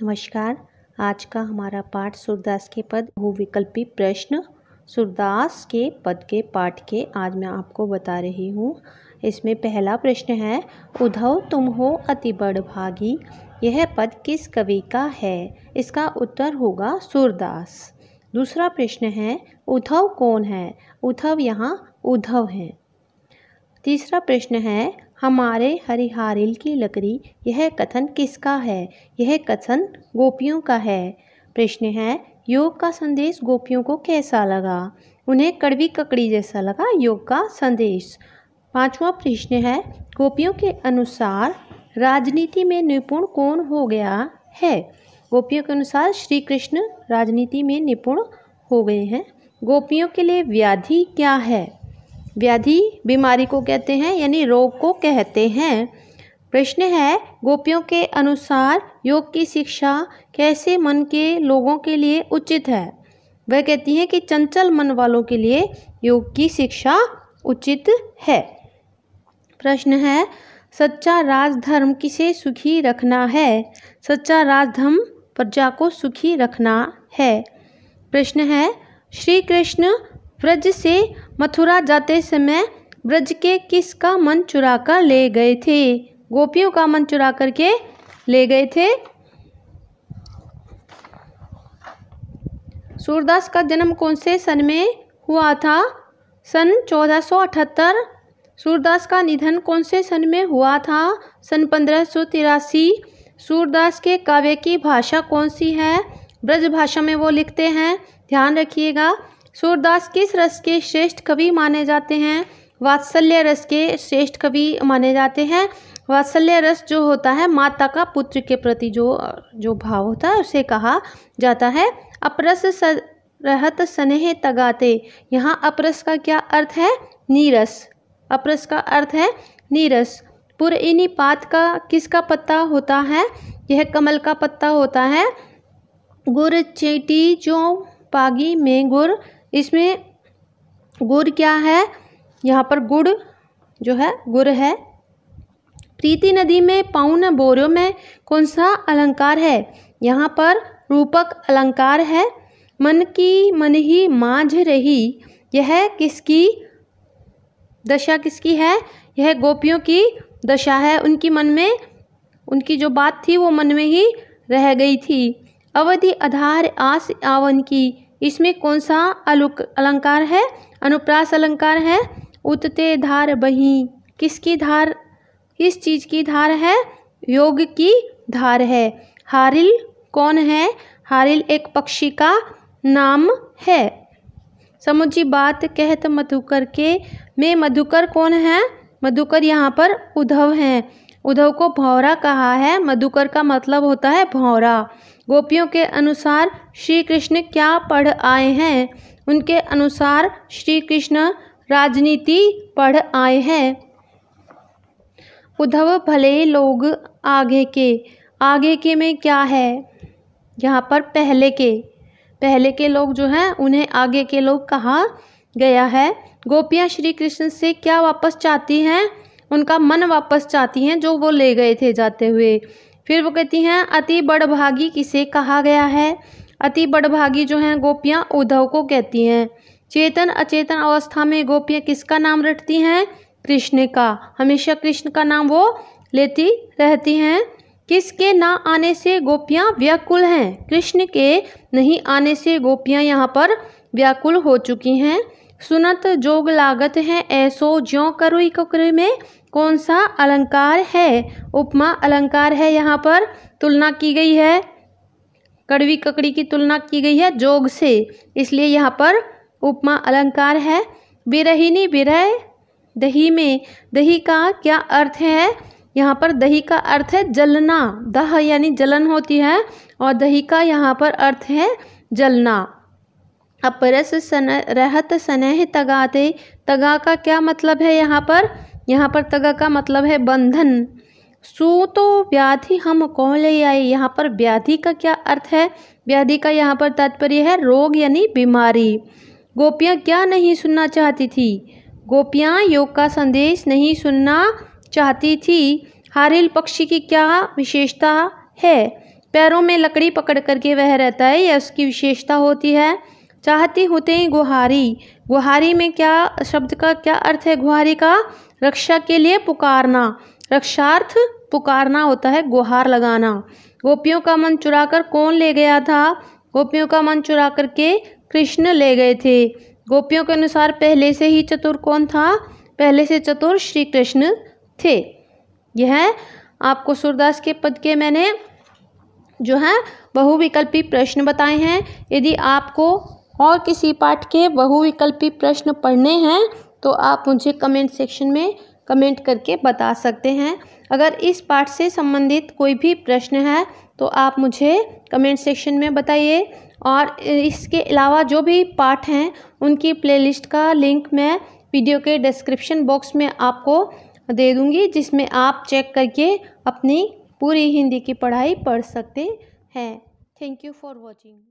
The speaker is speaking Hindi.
नमस्कार आज का हमारा पाठ सूरदास के पद भूविकल्पी प्रश्न सूरदास के पद के पाठ के आज मैं आपको बता रही हूँ इसमें पहला प्रश्न है उद्धव तुम हो अति बड़ भागी यह पद किस कवि का है इसका उत्तर होगा सूरदास दूसरा प्रश्न है उद्धव कौन है उद्धव यहाँ उद्धव हैं तीसरा प्रश्न है हमारे हरिहारिल की लकड़ी यह कथन किसका है यह कथन गोपियों का है प्रश्न है योग का संदेश गोपियों को कैसा लगा उन्हें कड़वी ककड़ी जैसा लगा योग का संदेश पांचवा प्रश्न है गोपियों के अनुसार राजनीति में निपुण कौन हो गया है गोपियों के अनुसार श्री कृष्ण राजनीति में निपुण हो गए हैं गोपियों के लिए व्याधि क्या है व्याधि बीमारी को कहते हैं यानी रोग को कहते हैं प्रश्न है गोपियों के अनुसार योग की शिक्षा कैसे मन के लोगों के लिए उचित है वह कहती हैं कि चंचल मन वालों के लिए योग की शिक्षा उचित है प्रश्न है सच्चा राजधर्म किसे सुखी रखना है सच्चा राजधर्म प्रजा को सुखी रखना है प्रश्न है श्री कृष्ण व्रज से मथुरा जाते समय ब्रज के किस का मन चुरा कर ले गए थे गोपियों का मन चुरा करके ले गए थे सूरदास का जन्म कौन से सन में हुआ था सन 1478 सूरदास का निधन कौन से सन में हुआ था सन पंद्रह सूरदास के काव्य की भाषा कौन सी है ब्रज भाषा में वो लिखते हैं ध्यान रखिएगा सूरदास किस रस के श्रेष्ठ कवि माने जाते हैं वात्सल्य रस के श्रेष्ठ कवि माने जाते हैं वात्सल्य रस जो होता है माता का पुत्र के प्रति जो जो भाव होता है उसे कहा जाता है अपरस रहत स्नेह तगाते यहाँ अपरस का क्या अर्थ है नीरस अपरस का अर्थ है नीरस पुर इनी पात का किसका पत्ता होता है यह कमल का पत्ता होता है गुर चेटी जो पागी में गुर इसमें गुड़ क्या है यहाँ पर गुड़ जो है गुड़ है प्रीति नदी में पाउन बोरियो में कौन सा अलंकार है यहाँ पर रूपक अलंकार है मन की मन ही माझ रही यह किसकी दशा किसकी है यह गोपियों की दशा है उनकी मन में उनकी जो बात थी वो मन में ही रह गई थी अवधि आधार आस आवन की इसमें कौन सा अलुक अलंकार है अनुप्रास अलंकार है उतते धार बही किसकी धार किस चीज़ की धार है योग की धार है हारिल कौन है हारिल एक पक्षी का नाम है समुझी बात कहत मधुकर के में मधुकर कौन है मधुकर यहाँ पर उद्धव हैं उद्धव को भौरा कहा है मधुकर का मतलब होता है भौरा गोपियों के अनुसार श्री कृष्ण क्या पढ़ आए हैं उनके अनुसार श्री कृष्ण राजनीति पढ़ आए हैं उद्धव भले लोग आगे के आगे के में क्या है यहाँ पर पहले के पहले के लोग जो हैं उन्हें आगे के लोग कहा गया है गोपियाँ श्री कृष्ण से क्या वापस चाहती हैं उनका मन वापस चाहती हैं जो वो ले गए थे जाते हुए फिर वो कहती हैं अति बड़भागी किसे कहा गया है अति बड़भागी जो हैं गोपियाँ उद्धव को कहती हैं चेतन अचेतन अवस्था में गोपियाँ किसका नाम रटती हैं कृष्ण का हमेशा कृष्ण का नाम वो लेती रहती हैं किसके ना आने से गोपियाँ व्याकुल हैं कृष्ण के नहीं आने से गोपियाँ यहाँ पर व्याकुल हो चुकी हैं सुनत जोग लागत है ऐसो ज्यो करो कुकरी में कौन सा अलंकार है उपमा अलंकार है यहाँ पर तुलना की गई है कड़वी ककड़ी की तुलना की गई है जोग से इसलिए यहाँ पर उपमा अलंकार है बिरहिनी बिरह दही में दही का क्या अर्थ है यहाँ पर दही का अर्थ है जलना दह यानी जलन होती है और दही का यहाँ पर अर्थ है जलना अपरस सन रहत स्नेह तगा दे तगा का क्या मतलब है यहाँ पर यहाँ पर तगा का मतलब है बंधन सु तो व्याधि हम कौन ले आए यहाँ पर व्याधि का क्या अर्थ है व्याधि का यहाँ पर तात्पर्य है रोग यानी बीमारी गोपियाँ क्या नहीं सुनना चाहती थी गोपियाँ योग का संदेश नहीं सुनना चाहती थी हारिल पक्षी की क्या विशेषता है पैरों में लकड़ी पकड़ करके वह रहता है यह उसकी विशेषता होती है चाहती होते हैं गुहारी गुहारी में क्या शब्द का क्या अर्थ है गुहारी का रक्षा के लिए पुकारना रक्षार्थ पुकारना होता है गुहार लगाना गोपियों का मन चुरा कर कौन ले गया था गोपियों का मन चुरा करके कृष्ण ले गए थे गोपियों के अनुसार पहले से ही चतुर कौन था पहले से चतुर श्री कृष्ण थे यह आपको सूरदास के पद के मैंने जो है बहुविकल्पी प्रश्न बताए हैं यदि आपको और किसी पाठ के बहुविकल्पी प्रश्न पढ़ने हैं तो आप मुझे कमेंट सेक्शन में कमेंट करके बता सकते हैं अगर इस पाठ से संबंधित कोई भी प्रश्न है तो आप मुझे कमेंट सेक्शन में बताइए और इसके अलावा जो भी पाठ हैं उनकी प्लेलिस्ट का लिंक मैं वीडियो के डिस्क्रिप्शन बॉक्स में आपको दे दूँगी जिसमें आप चेक करके अपनी पूरी हिंदी की पढ़ाई पढ़ सकते हैं थैंक यू फॉर वॉचिंग